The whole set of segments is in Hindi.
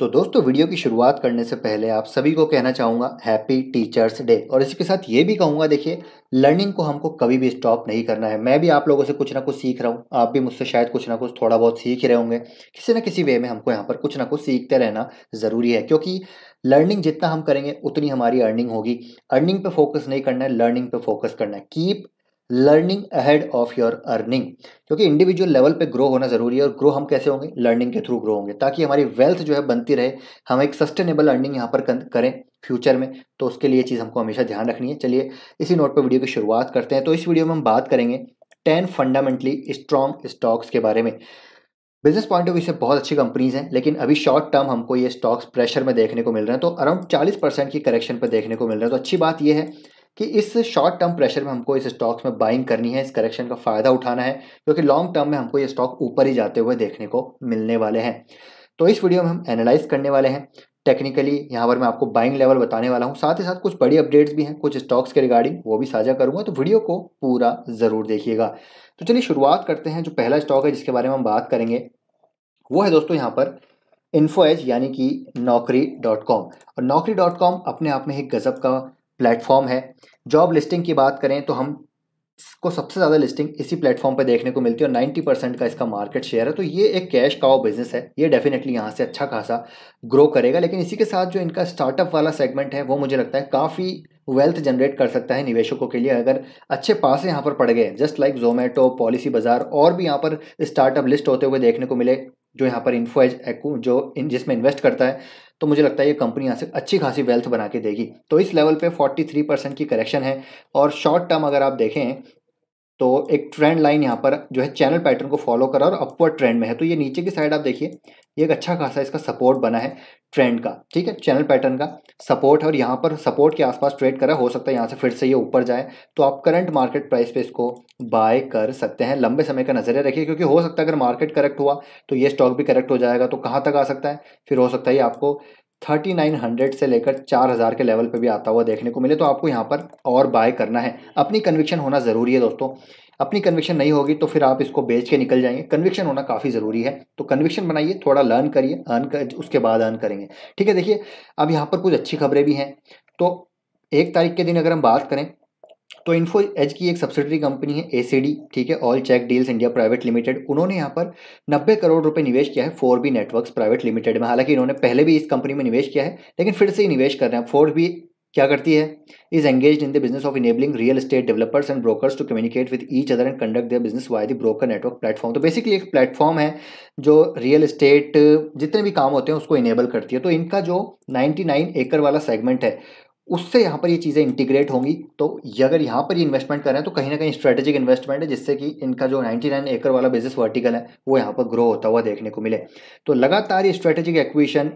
तो दोस्तों वीडियो की शुरुआत करने से पहले आप सभी को कहना चाहूँगा हैप्पी टीचर्स डे और इसी के साथ ये भी कहूँगा देखिए लर्निंग को हमको कभी भी स्टॉप नहीं करना है मैं भी आप लोगों से कुछ ना कुछ सीख रहा हूँ आप भी मुझसे शायद कुछ ना कुछ थोड़ा बहुत सीख ही रहे होंगे किसी ना किसी वे में हमको यहाँ पर कुछ ना कुछ सीखते रहना ज़रूरी है क्योंकि लर्निंग जितना हम करेंगे उतनी हमारी अर्निंग होगी अर्निंग पे फोकस नहीं करना है लर्निंग पे फोकस करना है keep learning ahead of your earning क्योंकि इंडिविजुअल लेवल पे ग्रो होना ज़रूरी है और ग्रो हम कैसे होंगे लर्निंग के थ्रू ग्रो होंगे ताकि हमारी वेल्थ जो है बनती रहे हम एक सस्टेनेबल अर्निंग यहाँ पर करें फ्यूचर में तो उसके लिए चीज़ हमको हमेशा ध्यान रखनी है चलिए इसी नोट पर वीडियो की शुरुआत करते हैं तो इस वीडियो में हम बात करेंगे टेन फंडामेंटली स्ट्रॉन्ग स्टॉक्स के बारे में बिजनेस पॉइंट ऑफ व्यू से बहुत अच्छी कंपनीज हैं लेकिन अभी शॉर्ट टर्म हमको ये स्टॉक्स प्रेशर में देखने को मिल रहे हैं तो अराउंड चालीस परसेंट की करेक्शन पर देखने को मिल रहा है तो अच्छी बात यह है कि इस शॉर्ट टर्म प्रेशर में हमको इस स्टॉक्स में बाइंग करनी है इस करेक्शन का फ़ायदा उठाना है क्योंकि लॉन्ग टर्म में हमको ये स्टॉक ऊपर ही जाते हुए देखने को मिलने वाले हैं तो इस वीडियो में हम एनालाइज करने वाले हैं टेक्निकली यहाँ पर मैं आपको बाइंग लेवल बताने वाला हूँ साथ ही साथ कुछ बड़ी अपडेट्स भी हैं कुछ स्टॉक्स के रिगार्डिंग वो भी साझा करूँगा तो वीडियो को पूरा ज़रूर देखिएगा तो चलिए शुरुआत करते हैं जो पहला स्टॉक है जिसके बारे में हम बात करेंगे वो है दोस्तों यहाँ पर इन्फो यानी कि नौकरी डॉट कॉम और नौकरी डॉट कॉम अपने आप में एक गज़ब का प्लेटफॉर्म है जॉब लिस्टिंग की बात करें तो हम को सबसे ज़्यादा लिस्टिंग इसी प्लेटफॉर्म पर देखने को मिलती है और नाइन्टी परसेंट का इसका मार्केट शेयर है तो ये एक कैश काओ बिजनेस है ये डेफिनेटली यहाँ से अच्छा खासा ग्रो करेगा लेकिन इसी के साथ जो इनका स्टार्टअप वाला सेगमेंट है वो मुझे लगता है काफ़ी वेल्थ जनरेट कर सकता है निवेशकों के लिए अगर अच्छे पास यहाँ पर पड़ गए जस्ट लाइक जोमेटो पॉलिसी बाजार और भी यहाँ पर स्टार्टअप लिस्ट होते हुए देखने को मिले जो यहाँ पर इन्फो एज जो इन जिसमें इन्वेस्ट करता है तो मुझे लगता है ये कंपनी यहाँ से अच्छी खासी वेल्थ बना के देगी तो इस लेवल पे 43 परसेंट की करेक्शन है और शॉर्ट टर्म अगर आप देखें तो एक ट्रेंड लाइन यहाँ पर जो है चैनल पैटर्न को फॉलो करा और अपवर्ड ट्रेंड में है तो ये नीचे की साइड आप देखिए ये एक अच्छा खासा इसका सपोर्ट बना है ट्रेंड का ठीक है चैनल पैटर्न का सपोर्ट है और यहाँ पर सपोर्ट के आसपास ट्रेड करा हो सकता है यहाँ से फिर से ये ऊपर जाए तो आप करंट मार्केट प्राइस पे इसको बाय कर सकते हैं लंबे समय का नजरिया रखिए क्योंकि हो सकता है अगर मार्केट करेक्ट हुआ तो ये स्टॉक भी करेक्ट हो जाएगा तो कहाँ तक आ सकता है फिर हो सकता है आपको थर्टी नाइन हंड्रेड से लेकर चार हज़ार के लेवल पे भी आता हुआ देखने को मिले तो आपको यहाँ पर और बाय करना है अपनी कन्विक्शन होना ज़रूरी है दोस्तों अपनी कन्विक्शन नहीं होगी तो फिर आप इसको बेच के निकल जाएंगे कन्विक्शन होना काफ़ी ज़रूरी है तो कन्विक्शन बनाइए थोड़ा लर्न करिए अर्न कर उसके बाद अर्न करेंगे ठीक है देखिए अब यहाँ पर कुछ अच्छी खबरें भी हैं तो एक तारीख के दिन अगर हम बात करें तो इन्फो एज की एक सब्सिडरी कंपनी है ए ठीक है all check deals India private limited उन्होंने यहाँ पर 90 करोड़ रुपए निवेश किया है four B networks private limited में हालांकि इन्होंने पहले भी इस कंपनी में निवेश किया है लेकिन फिर से ही निवेश कर रहे हैं फोर बी क्या करती है is engage in the business of enabling real estate developers and brokers to communicate with each other and conduct their business via the broker network platform तो बेसिकली एक प्लेटफॉर्म है जो रियल स्टेट जितने भी काम होते हैं उसको इनेबल करती है तो इनका जो नाइन एकड़ वाला सेगमेंट है उससे यहाँ पर ये चीज़ें इंटीग्रेट होंगी तो अगर यहाँ पर ये इन्वेस्टमेंट करें तो कहीं ना कहीं स्ट्रेटेजिक इन्वेस्टमेंट है जिससे कि इनका जो 99 एकड़ वाला बिजनेस वर्टिकल है वो यहाँ पर ग्रो होता हुआ देखने को मिले तो लगातार ये स्ट्रेटेजिक एक्विशन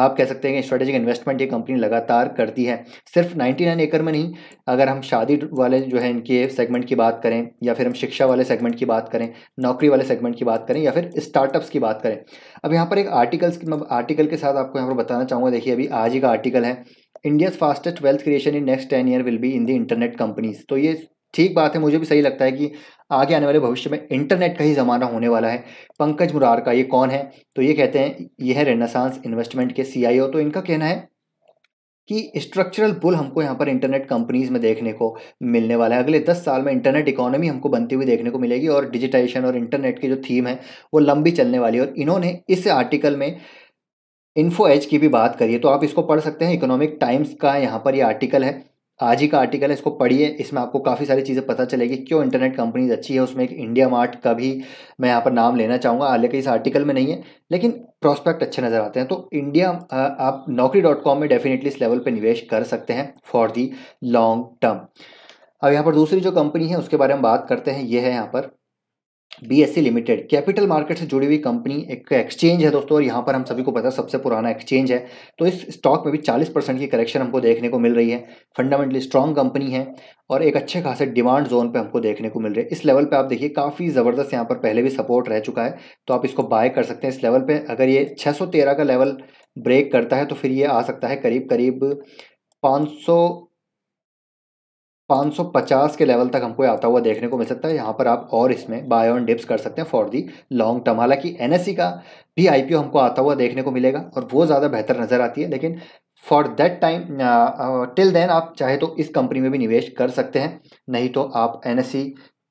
आप कह सकते हैं कि स्ट्रेटेजिक इन्वेस्टमेंट ये कंपनी लगातार करती है सिर्फ 99 एकड़ में नहीं अगर हम शादी वाले जो है इनके सेगमेंट की बात करें या फिर हम शिक्षा वाले सेगमेंट की बात करें नौकरी वाले सेगमेंट की बात करें या फिर स्टार्टअप्स की बात करें अब यहाँ पर एक आर्टिकल्स की आर्टिकल के साथ आपको यहाँ पर बताना चाहूँगा देखिए अभी आज ही का आर्टिकल है India's fastest wealth creation in next ten year will be in the internet companies तो ये ठीक बात है मुझे भी सही लगता है कि आगे आने वाले भविष्य में इंटरनेट का ही ज़माना होने वाला है पंकज मुरार का ये कौन है तो ये कहते हैं ये है रेनासांस इन्वेस्टमेंट के सी तो इनका कहना है कि स्ट्रक्चरल पुल हमको यहाँ पर इंटरनेट कंपनीज में देखने को मिलने वाला है अगले दस साल में इंटरनेट इकोनॉमी हमको बनती हुई देखने को मिलेगी और डिजिटाइजेशन और इंटरनेट की जो थीम है वो लंबी चलने वाली है और इन्होंने इस आर्टिकल में इन्फो एज की भी बात करी है तो आप इसको पढ़ सकते हैं इकोनॉमिक टाइम्स का यहाँ पर ये आर्टिकल है आज ही का आर्टिकल है इसको पढ़िए इसमें आपको काफ़ी सारी चीज़ें पता चलेगी क्यों इंटरनेट कंपनीज अच्छी है उसमें एक इंडिया मार्ट का भी मैं यहाँ पर नाम लेना चाहूँगा हालांकि इस आर्टिकल में नहीं है लेकिन प्रोस्पेक्ट अच्छे नज़र आते हैं तो इंडिया आप नौकरी डॉट कॉम में डेफिनेटली इस लेवल पर निवेश कर सकते हैं फॉर दी लॉन्ग टर्म अब यहाँ पर दूसरी जो कंपनी है उसके बारे में बात करते हैं ये है यहाँ पर बीएससी लिमिटेड कैपिटल मार्केट से जुड़ी हुई कंपनी एक एक्सचेंज है दोस्तों और यहाँ पर हम सभी को पता है सबसे पुराना एक्सचेंज है तो इस स्टॉक में भी 40 परसेंट की करेक्शन हमको देखने को मिल रही है फंडामेंटली स्ट्रांग कंपनी है और एक अच्छे खासे डिमांड जोन पे हमको देखने को मिल रही है इस लेवल पे आप देखिए काफ़ी ज़बरदस्त यहाँ पर पहले भी सपोर्ट रह चुका है तो आप इसको बाय कर सकते हैं इस लेवल पर अगर ये छः का लेवल ब्रेक करता है तो फिर ये आ सकता है करीब करीब पाँच 550 के लेवल तक हमको आता हुआ देखने को मिल सकता है यहाँ पर आप और इसमें बाय ऑन डिप्स कर सकते हैं फॉर दी लॉन्ग टर्म हालांकि एन e का भी आई हमको आता हुआ देखने को मिलेगा और वो ज़्यादा बेहतर नज़र आती है लेकिन for that time till then आप चाहे तो इस कंपनी में भी निवेश कर सकते हैं नहीं तो आप एन e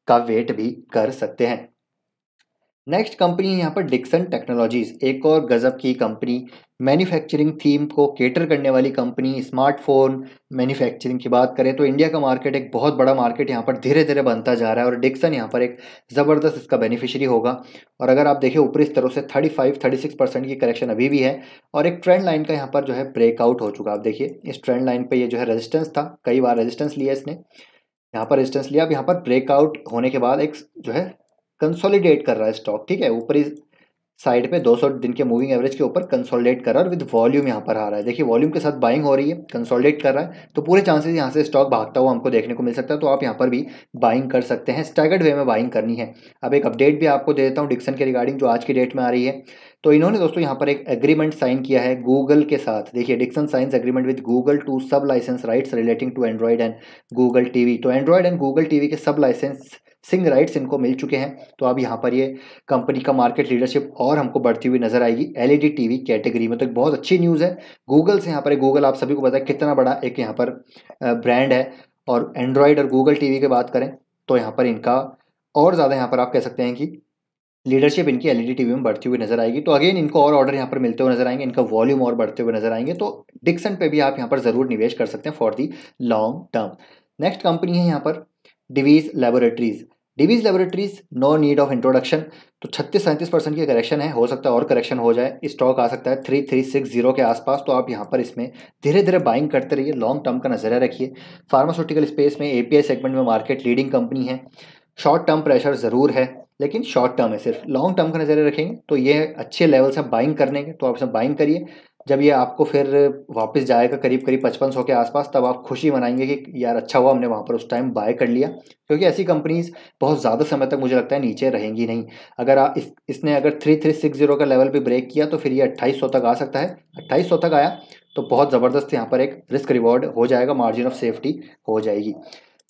का वेट भी कर सकते हैं नेक्स्ट कंपनी यहाँ पर डिक्सन टेक्नोलॉजीज़ एक और गज़ब की कंपनी मैन्युफैक्चरिंग थीम को केटर करने वाली कंपनी स्मार्टफोन मैन्युफैक्चरिंग की बात करें तो इंडिया का मार्केट एक बहुत बड़ा मार्केट यहाँ पर धीरे धीरे बनता जा रहा है और डिक्सन यहाँ पर एक ज़बरदस्त इसका बेनिफिशियरी होगा और अगर आप देखें ऊपरी स्तरों से 35 36 परसेंट की करेक्शन अभी भी है और एक ट्रेंड लाइन का यहाँ पर जो है ब्रेकआउट हो चुका आप देखिए इस ट्रेंड लाइन पर यह जो है रजिस्टेंस था कई बार रजिस्टेंस लिया इसने यहाँ पर रजिस्टेंस लिया अब यहाँ पर ब्रेकआउट होने के बाद एक जो है कंसोलिडेट कर रहा है स्टॉक ठीक है ऊपरी साइड पे 200 दिन के मूविंग एवरेज के ऊपर कंसोलिडेट कर रहा है और विद वॉल्यूम यहाँ पर आ रहा है देखिए वॉल्यूम के साथ बाइंग हो रही है कंसोलिडेट कर रहा है तो पूरे चांसेस यहाँ से स्टॉक भागता हुआ हमको देखने को मिल सकता है तो आप यहाँ पर भी बाइंग कर सकते हैं स्टैगर्ड वे में बाइंग करनी है अब एक अपडेट भी आपको दे देता हूँ डिक्सन के रिगार्डिंग जो आज की डेट में आ रही है तो इन्होंने दोस्तों यहाँ पर एक एग्रीमेंट साइन किया है गूगल के साथ देखिए Dixon signs agreement with Google to sub license rights relating to Android and Google TV तो एंड्रॉइड एंड गूगल टीवी के सब लाइसेंस सिंग राइट्स इनको मिल चुके हैं तो अब यहाँ पर ये कंपनी का मार्केट लीडरशिप और हमको बढ़ती हुई नजर आएगी एल ई टीवी कैटेगरी में तो एक बहुत अच्छी न्यूज़ है गूगल से यहाँ पर गूगल आप सभी को पता है कितना बड़ा एक यहाँ पर ब्रांड है और एंड्रॉयड और गूगल टी की बात करें तो यहाँ पर इनका और ज़्यादा यहाँ पर आप कह सकते हैं कि लीडरशिप इनकी एलईडी टीवी में बढ़ती हुई नजर आएगी तो अगेन इनको और ऑर्डर यहाँ पर मिलते हुए नजर आएंगे इनका वॉल्यूम और बढ़ते हुए नजर आएंगे तो डिक्सन पे भी आप यहाँ पर जरूर निवेश कर सकते हैं for the long term next company है यहाँ पर Divi's laboratories Divi's laboratories no need of introduction तो छत्तीस सैंतीस परसेंट की करेक्शन है हो सकता है और करेक्शन हो जाए स्टॉक आ सकता है थ्री थ्री सिक्स जीरो के आसपास तो आप यहाँ पर इसमें धीरे धीरे बाइंग करते रहिए लॉन्ग टर्म का नजरिया रखिए फार्मास्यूटिकल स्पेस में एपीआई सेगमेंट में मार्केट लीडिंग कंपनी है शॉर्ट टर्म प्रेशर ज़रूर है लेकिन शॉर्ट टर्म है सिर्फ लॉन्ग टर्म का नजरिया रखेंगे तो ये अच्छे लेवल से बाइंग करने के तो आप इसमें बाइंग करिए जब ये आपको फिर वापस जाएगा करीब करीब पचपन सौ के आसपास तब आप खुशी मनाएंगे कि यार अच्छा हुआ हमने वहाँ पर उस टाइम बाय कर लिया क्योंकि ऐसी कंपनीज बहुत ज़्यादा समय तक मुझे लगता है नीचे रहेंगी नहीं अगर आप इस इसने अगर थ्री थ्री सिक्स जीरो का लेवल भी ब्रेक किया तो फिर ये अट्ठाईस सौ तक आ सकता है अट्ठाईस सौ तक आया तो बहुत ज़बरदस्त यहाँ पर एक रिस्क रिवॉर्ड हो जाएगा मार्जिन ऑफ सेफ्टी हो जाएगी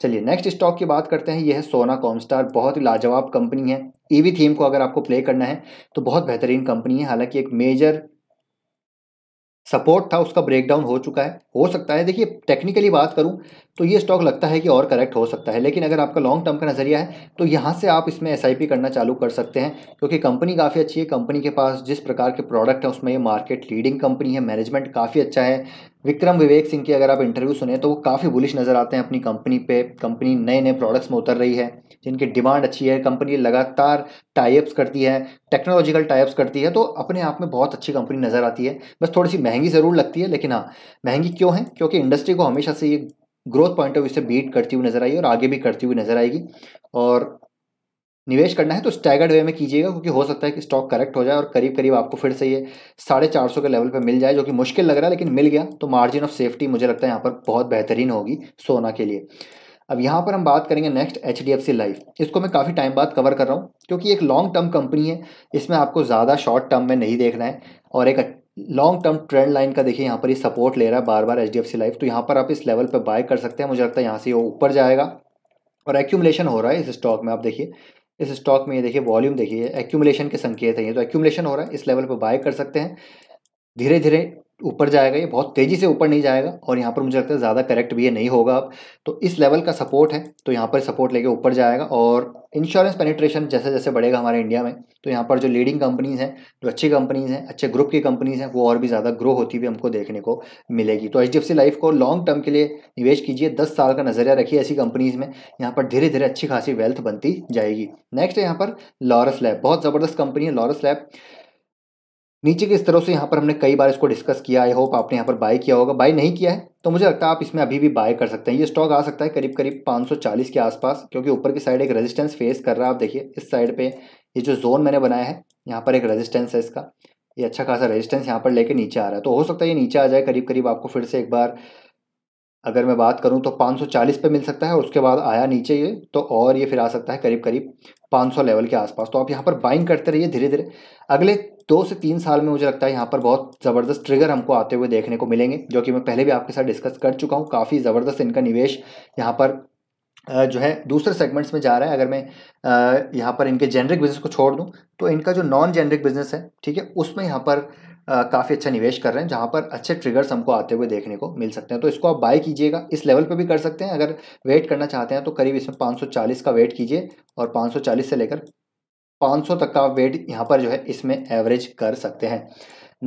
चलिए नेक्स्ट स्टॉक की बात करते हैं यह है सोना कॉमस्टार बहुत ही लाजवाब कंपनी है ईवी e थीम को अगर आपको प्ले करना है तो बहुत बेहतरीन कंपनी है हालांकि एक मेजर सपोर्ट था उसका ब्रेकडाउन हो चुका है हो सकता है देखिए टेक्निकली बात करूं तो ये स्टॉक लगता है कि और करेक्ट हो सकता है लेकिन अगर आपका लॉन्ग टर्म का नज़रिया है तो यहाँ से आप इसमें एस करना चालू कर सकते हैं क्योंकि कंपनी काफ़ी अच्छी है कंपनी के पास जिस प्रकार के प्रोडक्ट हैं उसमें ये मार्केट लीडिंग कंपनी है मैनेजमेंट काफ़ी अच्छा है विक्रम विवेक सिंह की अगर आप इंटरव्यू सुने तो वो काफ़ी बुलिश नज़र आते हैं अपनी कंपनी पे कंपनी नए नए प्रोडक्ट्स में उतर रही है जिनकी डिमांड अच्छी है कंपनी लगातार टाइप्स करती है टेक्नोलॉजिकल टाइप्स करती है तो अपने आप में बहुत अच्छी कंपनी नज़र आती है बस थोड़ी सी महंगी ज़रूर लगती है लेकिन हाँ महंगी क्यों है क्योंकि इंडस्ट्री को हमेशा से ये ग्रोथ पॉइंट ऑफ व्यू से बीट करती हुई नज़र आई और आगे भी करती हुई नज़र आएगी और निवेश करना है तो स्टैगर्ड वे में कीजिएगा क्योंकि हो सकता है कि स्टॉक करेक्ट हो जाए और करीब करीब आपको फिर से ये साढ़े चार सौ के लेवल पे मिल जाए जो कि मुश्किल लग रहा है लेकिन मिल गया तो मार्जिन ऑफ सेफ्टी मुझे लगता है यहाँ पर बहुत बेहतरीन होगी सोना के लिए अब यहाँ पर हम बात करेंगे next H D F C life इसको मैं काफ़ी टाइम बाद कवर कर रहा हूँ क्योंकि एक लॉन्ग टर्म कंपनी है इसमें आपको ज़्यादा शॉर्ट टर्म में नहीं देखना है और एक लॉन्ग टर्म ट्रेंड लाइन का देखिए यहाँ पर ये सपोर्ट ले रहा है बार बार H D F C life तो यहाँ पर आप इस लेवल पर बाय कर सकते हैं मुझे लगता है यहाँ से वो ऊपर जाएगा और एक्यूमलेशन हो रहा है इस स्टॉक में आप देखिए इस स्टॉक में ये देखिए वॉल्यूम देखिए एक्यूमुलेशन के संकेत है ये तो एक्यूमुलेशन हो रहा है इस लेवल पर बाय कर सकते हैं धीरे धीरे ऊपर जाएगा ये बहुत तेज़ी से ऊपर नहीं जाएगा और यहाँ पर मुझे लगता है ज़्यादा करेक्ट भी ये नहीं होगा अब तो इस लेवल का सपोर्ट है तो यहाँ पर सपोर्ट लेके ऊपर जाएगा और इंश्योरेंस पेनिट्रेशन जैसे जैसे बढ़ेगा हमारे इंडिया में तो यहाँ पर जो लीडिंग कंपनीज़ हैं जो अच्छी कंपनीज़ हैं अच्छे ग्रुप की कंपनीज़ हैं वो और भी ज़्यादा ग्रो होती हुई हमको देखने को मिलेगी तो एच लाइफ को लॉन्ग टर्म के लिए निवेश कीजिए दस साल का नज़रिया रखिए ऐसी कंपनीज़ में यहाँ पर धीरे धीरे अच्छी खासी वेल्थ बनती जाएगी नेक्स्ट है यहाँ पर लॉरस लैब बहुत ज़बरदस्त कंपनी है लॉरस लैब नीचे के स्तरों से यहाँ पर हमने कई बार इसको डिस्कस किया आई होप आपने यहाँ पर बाय किया होगा बाय नहीं किया है तो मुझे लगता है आप इसमें अभी भी बाय कर सकते हैं ये स्टॉक आ सकता है करीब करीब 540 के आसपास क्योंकि ऊपर की साइड एक रेजिस्टेंस फेस कर रहा है आप देखिए इस साइड पे ये जो जोन मैंने बनाया है यहाँ पर एक रजिस्टेंस है इसका ये अच्छा खासा रजिस्टेंस यहाँ पर लेकर नीचे आ रहा है तो हो सकता है ये नीचे आ जाए करीब करीब आपको फिर से एक बार अगर मैं बात करूं तो 540 पे मिल सकता है और उसके बाद आया नीचे ये तो और ये फिर आ सकता है करीब करीब 500 लेवल के आसपास तो आप यहाँ पर बाइंग करते रहिए धीरे धीरे अगले दो से तीन साल में मुझे लगता है यहाँ पर बहुत ज़बरदस्त ट्रिगर हमको आते हुए देखने को मिलेंगे जो कि मैं पहले भी आपके साथ डिस्कस कर चुका हूँ काफ़ी ज़बरदस्त इनका निवेश यहाँ पर जो है दूसरे सेगमेंट्स में जा रहा है अगर मैं यहाँ पर इनके जेनरिक बिजनेस को छोड़ दूँ तो इनका जो नॉन जेनरिक बिजनेस है ठीक है उसमें यहाँ पर काफ़ी अच्छा निवेश कर रहे हैं जहाँ पर अच्छे ट्रिगर्स हमको आते हुए देखने को मिल सकते हैं तो इसको आप बाय कीजिएगा इस लेवल पर भी कर सकते हैं अगर वेट करना चाहते हैं तो करीब इसमें पाँच का वेट कीजिए और पाँच से लेकर 500 तक का वेट यहाँ पर जो है इसमें एवरेज कर सकते हैं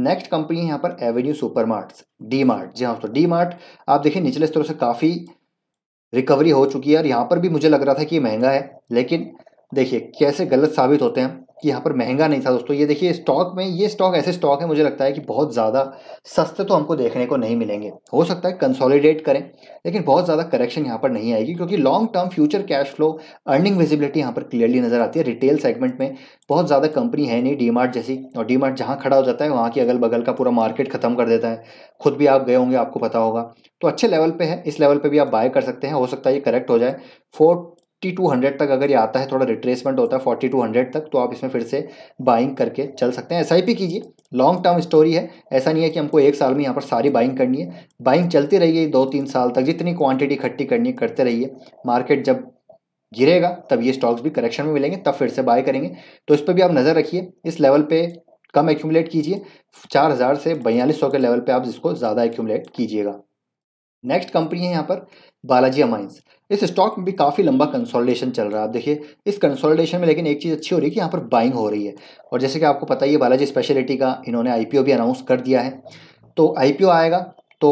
नेक्स्ट कंपनी है यहाँ पर Avenue Super Mart D Mart जी हाँ दोस्तों डी मार्ट आप देखिए निचले स्तरों से काफ़ी रिकवरी हो चुकी है और यहाँ पर भी मुझे लग रहा था कि महंगा है लेकिन देखिए कैसे गलत साबित होते हैं कि यहाँ पर महंगा नहीं था दोस्तों ये देखिए स्टॉक में ये स्टॉक ऐसे स्टॉक है मुझे लगता है कि बहुत ज़्यादा सस्ते तो हमको देखने को नहीं मिलेंगे हो सकता है कंसोलिडेट करें लेकिन बहुत ज़्यादा करेक्शन यहाँ पर नहीं आएगी क्योंकि long term future cash flow earning visibility यहाँ पर क्लियरली नज़र आती है रिटेल सेगमेंट में बहुत ज़्यादा कंपनी है नहीं डी जैसी और डी मार्ट जहाँ खड़ा हो जाता है वहाँ की अगल बगल का पूरा मार्केट खत्म कर देता है खुद भी आप गए होंगे आपको पता होगा तो अच्छे लेवल पर है इस लेवल पर भी आप बाय कर सकते हैं हो सकता है ये करेक्ट हो जाए फोर 4200 तक अगर ये आता है थोड़ा रिट्रेसमेंट होता है 4200 तक तो आप इसमें फिर से बाइंग करके चल सकते हैं एस कीजिए लॉन्ग टर्म स्टोरी है ऐसा नहीं है कि हमको एक साल में यहाँ पर सारी बाइंग करनी है बाइंग चलती रहिए दो तीन साल तक जितनी क्वांटिटी इकट्ठी करनी है करते रहिए मार्केट जब गिरेगा तब ये स्टॉक्स भी करेक्शन में मिलेंगे तब फिर से बाय करेंगे तो इस पर भी आप नज़र रखिए इस लेवल पर कम एक्यूमलेट कीजिए चार हज़ार से बयालीस सौ के लेवल पर आप इसको ज़्यादा एक्यूमलेट कीजिएगा नेक्स्ट कंपनी है यहाँ पर बालाजी अमाइंस इस स्टॉक में भी काफ़ी लंबा कंसोलिडेशन चल रहा है आप देखिए इस कंसोलिडेशन में लेकिन एक चीज़ अच्छी हो रही है कि यहाँ पर बाइंग हो रही है और जैसे कि आपको पता ही है बालाजी स्पेशलिटी का इन्होंने आईपीओ भी अनाउंस कर दिया है तो आईपीओ आएगा तो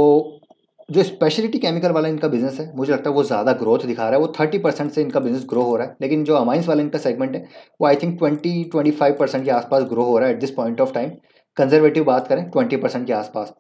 जो स्पेशलिटी केमिकल वाला इनका बिजनेस है मुझे लगता है वो ज़्यादा ग्रोथ दिखा रहा है वो थर्टी परसेंट से इनका बिजनेस ग्रो हो रहा है लेकिन जो अमाइंस वाला इनका सेगमेंट है वो I think twenty twenty five percent के आसपास ग्रो हो रहा है at this point of time conservative बात करें ट्वेंटी परसेंट के आसपास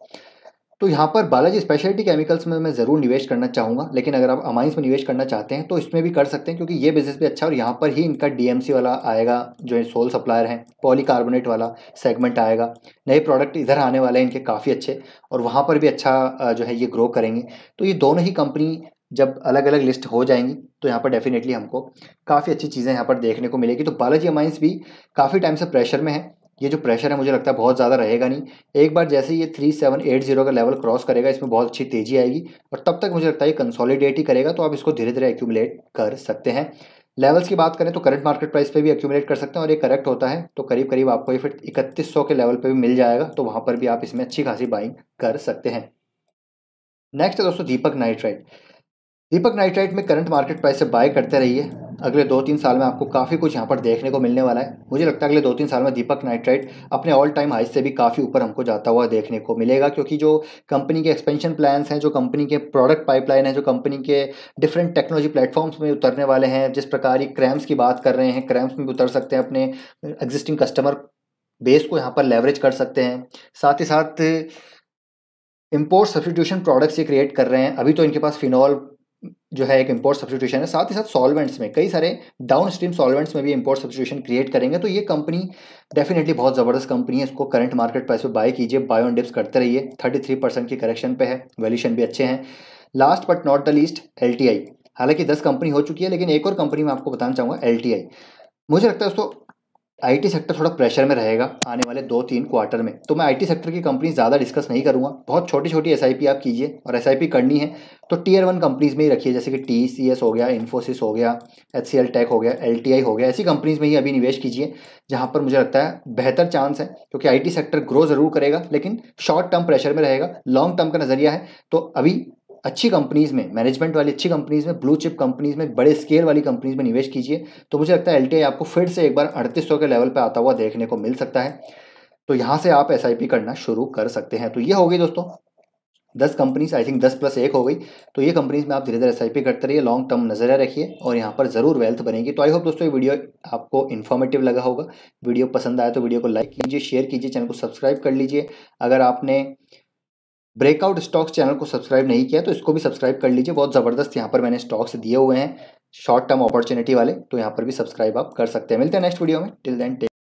तो यहाँ पर बालाजी स्पेशलिटी केमिकल्स में मैं ज़रूर निवेश करना चाहूँगा लेकिन अगर आप अमाइंस में निवेश करना चाहते हैं तो इसमें भी कर सकते हैं क्योंकि ये बिज़नेस भी अच्छा है और यहाँ पर ही इनका डीएमसी वाला आएगा जो सोल सप्लायर हैं पॉलीकार्बोनेट वाला सेगमेंट आएगा नए प्रोडक्ट इधर आने वाले हैं इनके काफ़ी अच्छे और वहाँ पर भी अच्छा जो है ये ग्रो करेंगे तो ये दोनों ही कंपनी जब अलग अलग लिस्ट हो जाएंगी तो यहाँ पर डेफिनेटली हमको काफ़ी अच्छी चीज़ें यहाँ पर देखने को मिलेगी तो बालाजी अमाइंस भी काफ़ी टाइम से प्रेशर में है ये जो प्रेशर है मुझे लगता है बहुत ज़्यादा रहेगा नहीं एक बार जैसे ये थ्री सेवन एट जीरो का लेवल क्रॉस करेगा इसमें बहुत अच्छी तेजी आएगी और तब तक मुझे लगता है ये कंसोलिडेट ही करेगा तो आप इसको धीरे धीरे एक्यूमुलेट कर सकते हैं लेवल्स की बात करें तो करंट मार्केट प्राइस पे भी एक्यूमुलेट कर सकते हैं और ये करेक्ट होता है तो करीब करीब आपको ये फिर इकतीस के लेवल पर भी मिल जाएगा तो वहाँ पर भी आप इसमें अच्छी खासी बाइंग कर सकते हैं नेक्स्ट है दोस्तों दीपक नाइट्राइट दीपक नाइट्राइट में करंट मार्केट प्राइस से बाय करते रहिए अगले दो तीन साल में आपको काफ़ी कुछ यहाँ पर देखने को मिलने वाला है मुझे लगता है अगले दो तीन साल में दीपक नाइट्राइट अपने ऑल टाइम हाइस से भी काफ़ी ऊपर हमको जाता हुआ देखने को मिलेगा क्योंकि जो कंपनी के एक्सपेंशन प्लान्स हैं जो कंपनी के प्रोडक्ट पाइपलाइन है जो कंपनी के डिफरेंट टेक्नोलॉजी प्लेटफॉर्म्स में उतरने वाले हैं जिस प्रकार की क्रैम्स की बात कर रहे हैं क्रैम्स में भी उतर सकते हैं अपने एग्जिस्टिंग कस्टमर बेस को यहाँ पर लेवरेज कर सकते हैं साथ ही साथ इम्पोर्ट सब्सटीट्यूशन प्रोडक्ट्स ये क्रिएट कर रहे हैं अभी तो इनके पास फिनॉल जो है एक इम्पोर्ट सब्सिट्यूशन है साथ ही साथ सॉल्वेंट्स में कई सारे डाउन स्ट्रीम सॉल्वेंट्स में भी इम्पोर्ट सब्सिट्यूशन क्रिएट करेंगे तो ये कंपनी डेफिनेटली बहुत ज़बरदस्त कंपनी है इसको करंट मार्केट प्राइस पे बाय कीजिए बायो ऑन डिप्स करते रहिए थर्टी थ्री परसेंट की करेक्शन पे है वैल्यूशन भी अच्छे हैं last but not the least L हालांकि दस कंपनी हो चुकी है लेकिन एक और कंपनी मैं आपको बताना चाहूँगा एल मुझे लगता है दोस्तों आईटी सेक्टर थोड़ा प्रेशर में रहेगा आने वाले दो तीन क्वार्टर में तो मैं आईटी सेक्टर की कंपनी ज़्यादा डिस्कस नहीं करूँगा बहुत छोटी छोटी एस आप कीजिए और एस करनी है तो टीयर वन कंपनीज़ में ही रखिए जैसे कि टी सी एस हो गया इन्फोसिस हो गया एच सी एल टेक हो गया एल टी आई हो गया ऐसी कंपनीज़ में ही अभी निवेश कीजिए जहाँ पर मुझे लगता है बेहतर चांस है क्योंकि आई टी सेक्टर ग्रो ज़रूर करेगा लेकिन शॉर्ट टर्म प्रेशर में रहेगा लॉन्ग टर्म का नज़रिया है तो अभी अच्छी कंपनीज़ में मैनेजमेंट वाली अच्छी कंपनीज़ में ब्लू चिप कंपनीज़ में बड़े स्केल वाली कंपनीज़ में निवेश कीजिए तो मुझे लगता है एल आपको फिर से एक बार अड़तीस के लेवल पर आता हुआ देखने को मिल सकता है तो यहाँ से आप एस करना शुरू कर सकते हैं तो ये हो गई दोस्तों दस कंपनीज आई थिंक दस प्लस एक हो गई तो ये कंपनीज में आप धीरे धीरे एस आई पी करते रहिए लॉन्ग टर्म नजरिया रखिए और यहाँ पर ज़रूर वेल्थ बनेगी तो आई होप दोस्तों ये वीडियो आपको इन्फॉर्मेटिव लगा होगा वीडियो पसंद आया तो वीडियो को लाइक कीजिए शेयर कीजिए चैनल को सब्सक्राइब कर लीजिए अगर आपने ब्रेकआउट स्टॉक्स चैनल को सब्सक्राइब नहीं किया तो इसको भी सब्सक्राइब कर लीजिए बहुत ज़बरदस्त यहाँ पर मैंने स्टॉक्स दिए हुए हैं शॉर्ट टर्म अपॉर्चुनिटी वाले तो यहाँ पर भी सब्सक्राइब आप कर सकते हैं मिलते हैं नेक्स्ट वीडियो में टिल देन टेक